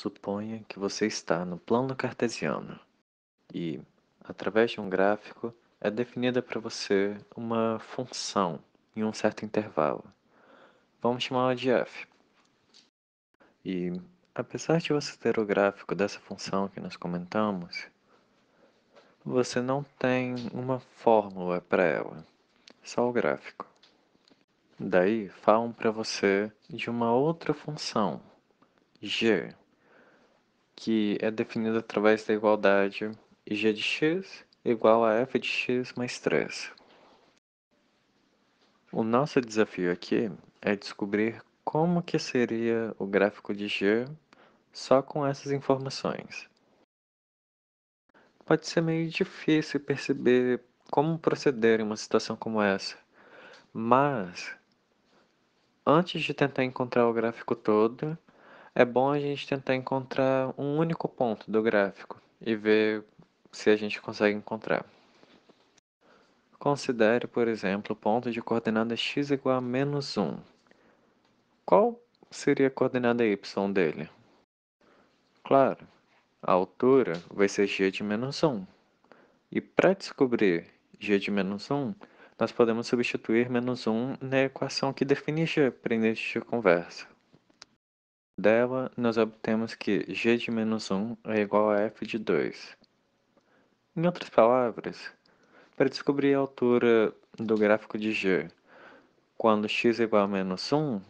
Suponha que você está no plano cartesiano e, através de um gráfico, é definida para você uma função em um certo intervalo. Vamos chamá-la de f. E, apesar de você ter o gráfico dessa função que nós comentamos, você não tem uma fórmula para ela, só o gráfico. Daí falam para você de uma outra função, g, que é definida através da igualdade g de x igual a f de x mais 3. O nosso desafio aqui é descobrir como que seria o gráfico de g só com essas informações. Pode ser meio difícil perceber como proceder em uma situação como essa, mas antes de tentar encontrar o gráfico todo, é bom a gente tentar encontrar um único ponto do gráfico e ver se a gente consegue encontrar. Considere, por exemplo, o ponto de coordenada x igual a menos 1. Qual seria a coordenada y dele? Claro, a altura vai ser g de menos 1. E para descobrir g de menos 1, nós podemos substituir menos 1 na equação que define g para início de conversa. Dela, nós obtemos que g de menos 1 é igual a f de 2. Em outras palavras, para descobrir a altura do gráfico de g quando x é igual a menos 1,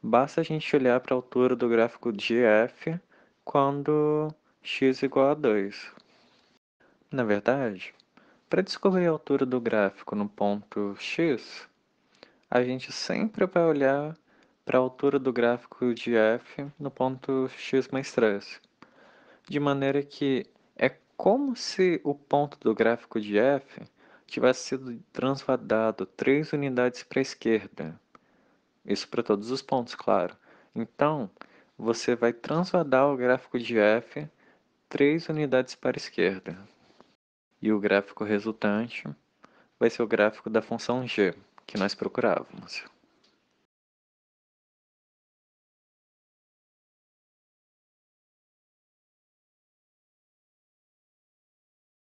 basta a gente olhar para a altura do gráfico de f quando x é igual a 2. Na verdade, para descobrir a altura do gráfico no ponto x, a gente sempre vai olhar para a altura do gráfico de f no ponto x mais 3. De maneira que é como se o ponto do gráfico de f tivesse sido transvadado 3 unidades para a esquerda. Isso para todos os pontos, claro. Então, você vai transvadar o gráfico de f 3 unidades para a esquerda. E o gráfico resultante vai ser o gráfico da função g, que nós procurávamos.